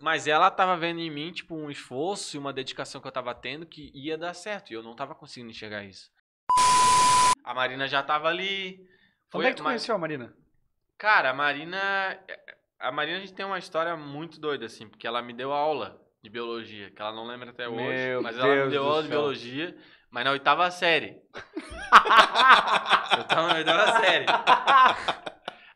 Mas ela tava vendo em mim, tipo, um esforço e uma dedicação que eu tava tendo que ia dar certo. E eu não tava conseguindo enxergar isso. A Marina já tava ali. Como é que tu Mar... conheceu a Marina? Cara, a Marina. A Marina a gente tem uma história muito doida, assim, porque ela me deu aula de biologia, que ela não lembra até hoje. Meu mas Deus ela me deu aula céu. de biologia, mas na oitava série. eu tava na oitava série.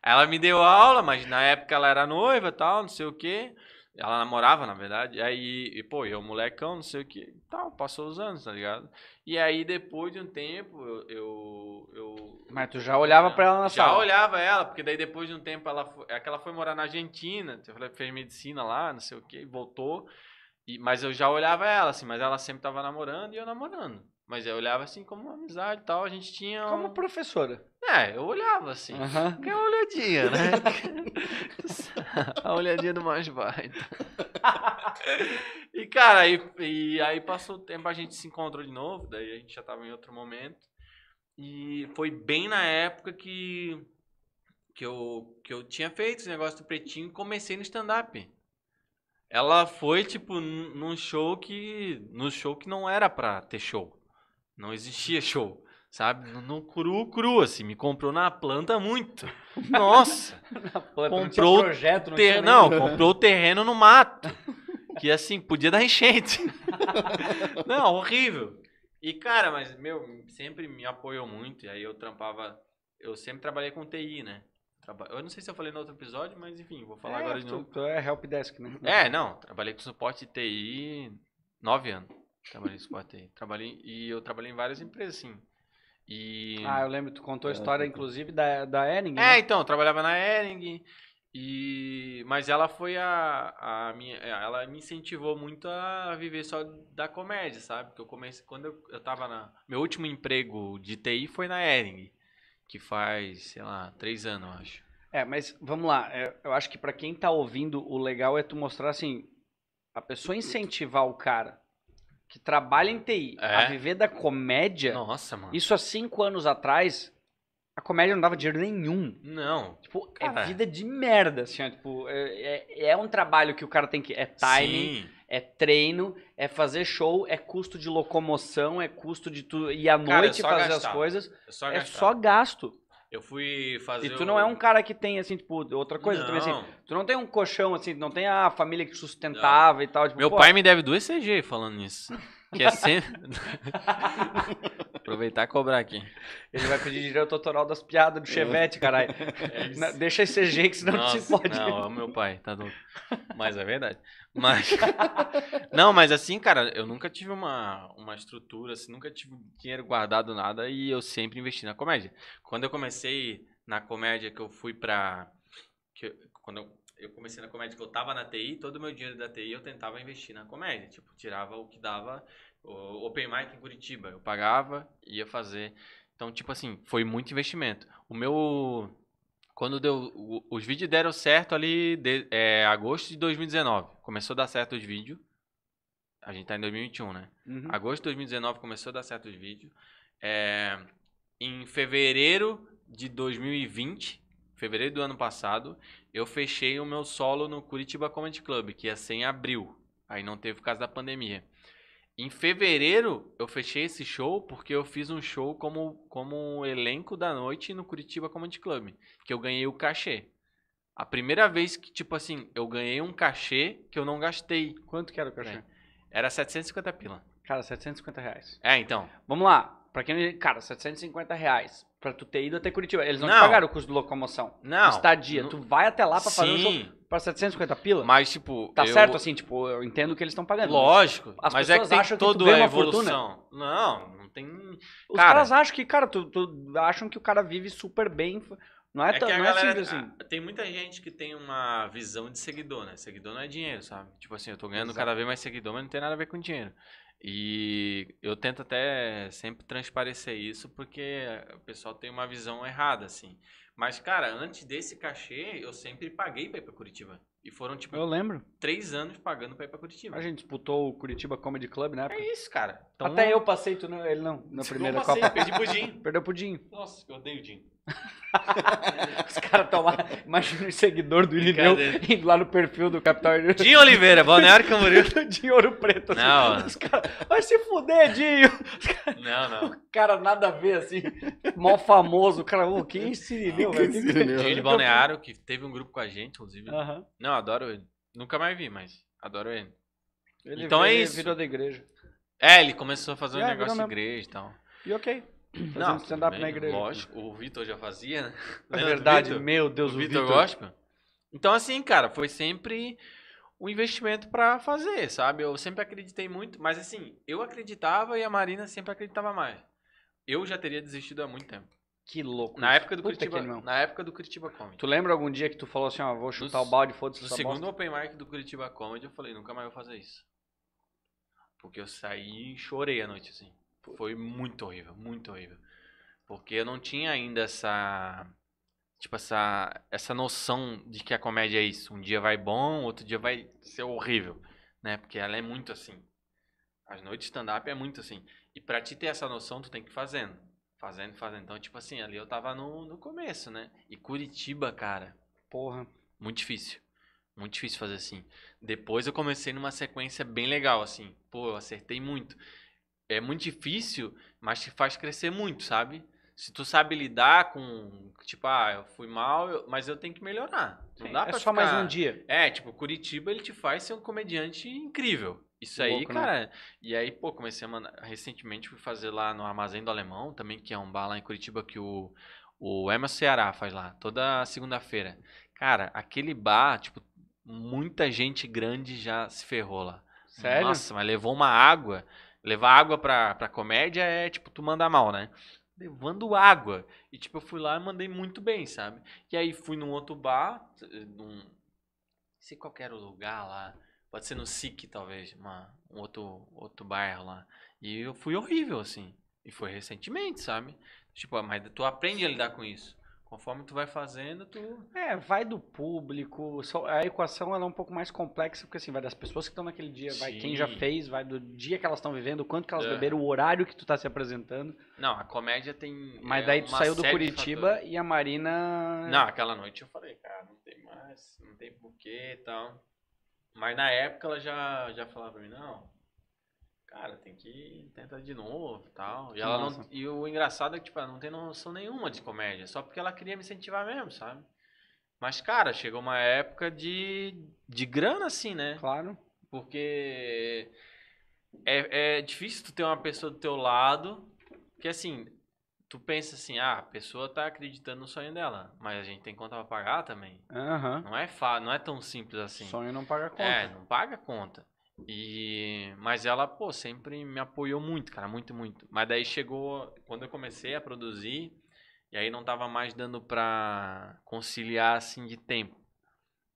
Ela me deu aula, mas na época ela era noiva e tal, não sei o quê. Ela namorava, na verdade. E aí, e, pô, eu molecão, não sei o que. Tal, passou os anos, tá ligado? E aí, depois de um tempo, eu. eu, eu Mas tu já olhava né? pra ela na já sala? Já olhava ela, porque daí depois de um tempo ela foi. É que ela foi morar na Argentina, fez medicina lá, não sei o que, voltou. E, mas eu já olhava ela, assim, mas ela sempre tava namorando e eu namorando. Mas eu olhava assim como uma amizade e tal. A gente tinha. Um... Como professora. É, eu olhava assim. Uhum. Que é uma olhadinha, né? a olhadinha do mais baixo. e, cara, aí e, aí passou o tempo, a gente se encontrou de novo. Daí a gente já tava em outro momento. E foi bem na época que, que, eu, que eu tinha feito esse negócio do pretinho e comecei no stand-up. Ela foi, tipo, num show que. num show que não era pra ter show. Não existia show, sabe? No, no cru, cru, assim. Me comprou na planta muito. Nossa! na planta, comprou não projeto, não ter... Não, comprou o terreno no mato. Que, assim, podia dar enchente. não, horrível. E, cara, mas, meu, sempre me apoiou muito. E aí eu trampava... Eu sempre trabalhei com TI, né? Eu não sei se eu falei no outro episódio, mas enfim, vou falar é, agora de tu, novo. Tu é helpdesk, né? É, não. Trabalhei com suporte de TI nove anos. Trabalhei em suporte Trabalhei, e eu trabalhei em várias empresas, sim. E... Ah, eu lembro, tu contou a é, história, inclusive, da, da Ering. É, né? então, eu trabalhava na Ering. E... Mas ela foi a, a minha. Ela me incentivou muito a viver só da comédia, sabe? Porque eu comecei. Quando eu, eu tava na. Meu último emprego de TI foi na Ering. Que faz, sei lá, três anos, eu acho. É, mas vamos lá. É, eu acho que para quem tá ouvindo, o legal é tu mostrar assim. A pessoa incentivar o cara que trabalha em TI é. a viver da comédia. Nossa, mano. Isso há cinco anos atrás, a comédia não dava dinheiro nenhum. Não. Tipo, é cara. é vida de merda, assim, ó, tipo, é, é, é, um trabalho que o cara tem que. É timing, Sim. é treino, é fazer show, é custo de locomoção, é custo de tudo. E à é noite é fazer gastar. as coisas. É só, é só gasto. Eu fui fazer. E tu não é um cara que tem, assim, tipo, outra coisa. Assim, não. Tu, assim, tu não tem um colchão, assim, não tem a família que sustentava não. e tal. Tipo, Meu pô, pai me deve duas CG falando nisso. Que é sempre. Aproveitar e cobrar aqui. Ele vai pedir direito autoral das piadas do Chevette, caralho. É Deixa esse CG que senão Nossa, não se pode. Não, é meu pai, tá doido. Mas é verdade. Mas. não, mas assim, cara, eu nunca tive uma, uma estrutura, assim, nunca tive dinheiro guardado, nada, e eu sempre investi na comédia. Quando eu comecei na comédia, que eu fui pra. Que, quando eu eu comecei na comédia que eu tava na TI, todo o meu dinheiro da TI eu tentava investir na comédia. Tipo, tirava o que dava o Open Mic em Curitiba. Eu pagava, ia fazer. Então, tipo assim, foi muito investimento. O meu. Quando deu. Os vídeos deram certo ali, de, é, agosto de 2019. Começou a dar certo os vídeos. A gente tá em 2021, né? Uhum. Agosto de 2019 começou a dar certo os vídeos. É, em fevereiro de 2020 fevereiro do ano passado, eu fechei o meu solo no Curitiba Comedy Club, que ia ser em abril. Aí não teve por causa da pandemia. Em fevereiro, eu fechei esse show porque eu fiz um show como, como elenco da noite no Curitiba Comedy Club, que eu ganhei o cachê. A primeira vez que, tipo assim, eu ganhei um cachê que eu não gastei. Quanto que era o cachê? É. Era 750 pila. Cara, 750 reais. É, então. Vamos lá. Pra quem. Cara, 750 reais Pra tu ter ido até Curitiba. Eles não, não. te pagaram o custo de locomoção. Não. Estadia. Não. Tu vai até lá pra fazer um jogo. Pra 750 pila? Mas, tipo. Tá eu... certo, assim, tipo, eu entendo que eles estão pagando. Lógico. Mas, é pessoas é que tem acham toda que a evolução. Fortuna. Não, não tem. Os cara, caras acham que, cara, tu, tu acham que o cara vive super bem. Não é, é, tão, é simples assim. Ah, tem muita gente que tem uma visão de seguidor, né? Seguidor não é dinheiro, sabe? Tipo assim, eu tô ganhando Exato. cada vez mais seguidor, mas não tem nada a ver com dinheiro. E eu tento até sempre transparecer isso, porque o pessoal tem uma visão errada, assim. Mas, cara, antes desse cachê, eu sempre paguei pra ir pra Curitiba. E foram, tipo, Eu lembro. três anos pagando pra ir pra Curitiba. A gente disputou o Curitiba Comedy Club na época. É isso, cara. Então, Até eu passei, tu não, ele não, na primeira Copa. Perdi pudim. Perdeu pudim. Nossa, eu odeio o Jim. Os caras estão lá, imagina o seguidor do Irineu indo lá no perfil do Capital Irineu. Dinho Oliveira, Balneário Camboriú. Dinho Ouro Preto. Assim, não. Os cara, vai se fuder, Dinho. Cara, não, não. O cara nada a ver, assim, mal famoso. O cara, é é o que é esse Irineu, Dinho de Balneário, que teve um grupo com a gente, inclusive. Uh -huh. Não, adoro ele. Nunca mais vi, mas adoro ele. ele então veio, é isso. Ele virou da igreja. É, ele começou a fazer é, um negócio de igreja e tal. E ok. Não, stand-up na igreja. Lógico, o Vitor já fazia, né? É verdade, Victor? meu Deus, o, Vitor gospel. Então, assim, cara, foi sempre um investimento para fazer, sabe? Eu sempre acreditei muito, mas assim, eu acreditava e a Marina sempre acreditava mais. Eu já teria desistido há muito tempo. Que louco. Na época do Puta Curitiba, na época do Curitiba Comedy. Tu lembra algum dia que tu falou assim, ó, vou chutar o balde, foda-se No segundo bosta. open mic do Curitiba Comedy, eu falei, nunca mais vou fazer isso. Porque eu saí e chorei a noite assim. Foi muito horrível, muito horrível. Porque eu não tinha ainda essa. Tipo, essa, essa noção de que a comédia é isso. Um dia vai bom, outro dia vai ser horrível. Né? Porque ela é muito assim. As noites stand-up é muito assim. E pra te ter essa noção, tu tem que ir fazendo. Fazendo, fazendo. Então, tipo assim, ali eu tava no, no começo, né? E Curitiba, cara. Porra. Muito difícil. Muito difícil fazer assim. Depois eu comecei numa sequência bem legal, assim. Pô, eu acertei muito é muito difícil, mas te faz crescer muito, sabe? Se tu sabe lidar com, tipo, ah, eu fui mal, eu, mas eu tenho que melhorar. Não Sim, dá é pra só ficar... mais um dia. É, tipo, Curitiba ele te faz ser um comediante incrível. Isso aí, Boca, né? cara. Né? E aí, pô, comecei a mandar. Recentemente fui fazer lá no Armazém do Alemão, também, que é um bar lá em Curitiba que o, o Emma Ceará faz lá, toda segunda-feira. Cara, aquele bar, tipo, muita gente grande já se ferrou lá. Sério? Nossa, mas levou uma água Levar água pra, pra comédia é, tipo, tu manda mal, né? Levando água. E, tipo, eu fui lá e mandei muito bem, sabe? E aí fui num outro bar, num. Não sei qual era o lugar lá. Pode ser no SIC, talvez, uma, um outro, outro bairro lá. E eu fui horrível, assim. E foi recentemente, sabe? Tipo, mas tu aprende a lidar com isso. Conforme tu vai fazendo, tu. É, vai do público. A equação ela é um pouco mais complexa, porque assim, vai das pessoas que estão naquele dia, Sim. vai quem já fez, vai do dia que elas estão vivendo, o quanto que elas é. beberam, o horário que tu tá se apresentando. Não, a comédia tem. Mas é, daí tu saiu do Curitiba e a Marina. Não, aquela noite eu falei, cara, não tem mais, não tem porquê e tal. Mas na época ela já, já falava pra mim, não, cara, tem que tentar de novo tal. E, ela e o engraçado é que, tipo, ela não tem noção nenhuma de comédia, só porque ela queria me incentivar mesmo, sabe? Mas, cara, chegou uma época de, de grana, assim, né? Claro. Porque é, é difícil tu ter uma pessoa do teu lado que, assim, tu pensa assim, ah, a pessoa tá acreditando no sonho dela, mas a gente tem conta pra pagar também. Uhum. Não, é fa não é tão simples assim. Sonho não paga conta. É, não paga conta. E, mas ela, pô, sempre me apoiou muito, cara, muito, muito. Mas daí chegou, quando eu comecei a produzir, e aí não tava mais dando pra conciliar, assim, de tempo,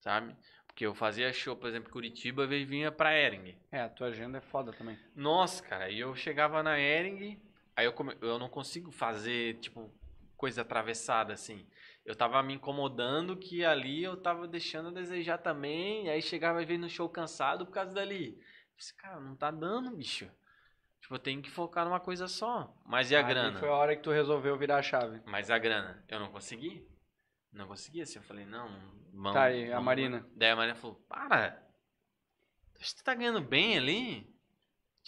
sabe? Porque eu fazia show, por exemplo, Curitiba, e vinha pra Ering. É, a tua agenda é foda também. Nossa, cara, e eu chegava na Ering, aí eu, come... eu não consigo fazer, tipo, coisa atravessada, assim. Eu tava me incomodando que ali eu tava deixando a desejar também, e aí chegava e veio no show cansado por causa dali. Eu pensei, cara, não tá dando, bicho. Tipo, eu tenho que focar numa coisa só. Mas e a ah, grana? Foi a hora que tu resolveu virar a chave. Mas a grana? Eu não consegui. Não consegui, assim. Eu falei, não, vamos. Tá, aí a Marina? Daí a Marina falou, para. Tu tá ganhando bem ali?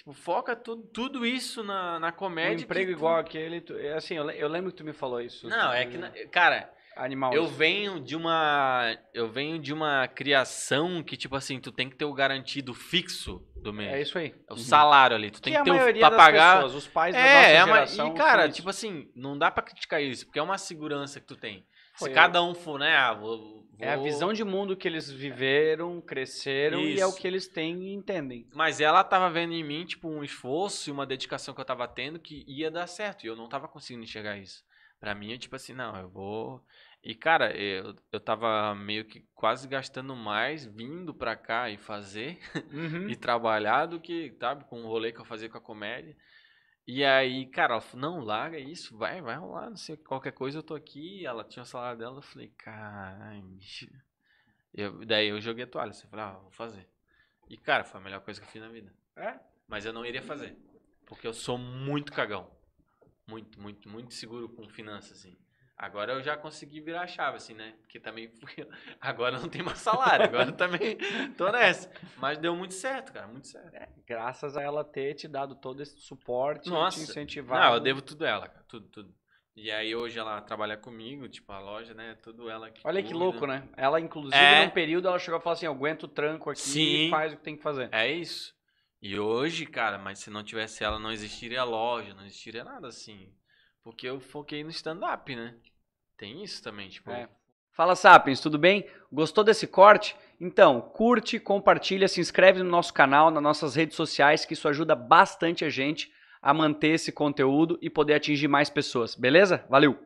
Tipo, foca tu, tudo isso na, na comédia. Um emprego tu... igual aquele. Tu, é assim, eu, eu, lembro que tu me falou isso. Não, é que. Na, cara. Animal. Eu venho de uma. Eu venho de uma criação que, tipo assim, tu tem que ter o garantido fixo do mês. É isso aí. É o uhum. salário ali. Tu que tem que é ter o pra pagar. Pessoas, os pais é, da nossa é uma, E, cara, tipo assim, não dá pra criticar isso, porque é uma segurança que tu tem. Foi Se cada um for, né? Ah, vou, vou... É a visão de mundo que eles viveram, cresceram Isso. e é o que eles têm e entendem. Mas ela tava vendo em mim, tipo, um esforço e uma dedicação que eu tava tendo que ia dar certo. E eu não tava conseguindo enxergar isso. Pra mim, é tipo assim, não, eu vou. E, cara, eu, eu tava meio que quase gastando mais vindo pra cá e fazer uhum. e trabalhar do que, sabe, com o rolê que eu fazia com a comédia. E aí, cara, ela falou, não, larga isso, vai, vai rolar, não sei, qualquer coisa eu tô aqui. Ela tinha o salário dela, eu falei, caralho, eu, daí eu joguei a toalha, você assim, falou, ah, vou fazer. E, cara, foi a melhor coisa que eu fiz na vida. É? Mas eu não iria fazer, porque eu sou muito cagão. Muito, muito, muito seguro com finanças, assim. Agora eu já consegui virar a chave, assim, né? Porque também porque agora não tem mais salário, agora também tô nessa. Mas deu muito certo, cara, muito certo. É, graças a ela ter te dado todo esse suporte, Nossa. te incentivado. Não, eu devo tudo a ela, cara, tudo, tudo. E aí hoje ela trabalha comigo, tipo, a loja, né? Tudo ela que. Olha que louco, né? Ela, inclusive, é... num período, ela chegou a falar assim: aguento o tranco aqui Sim. e faz o que tem que fazer. É isso. E hoje, cara, mas se não tivesse ela, não existiria loja, não existiria nada assim. Porque eu foquei no stand-up, né? Tem isso também, tipo. É. Fala Sapiens, tudo bem? Gostou desse corte? Então, curte, compartilha, se inscreve no nosso canal, nas nossas redes sociais, que isso ajuda bastante a gente a manter esse conteúdo e poder atingir mais pessoas, beleza? Valeu!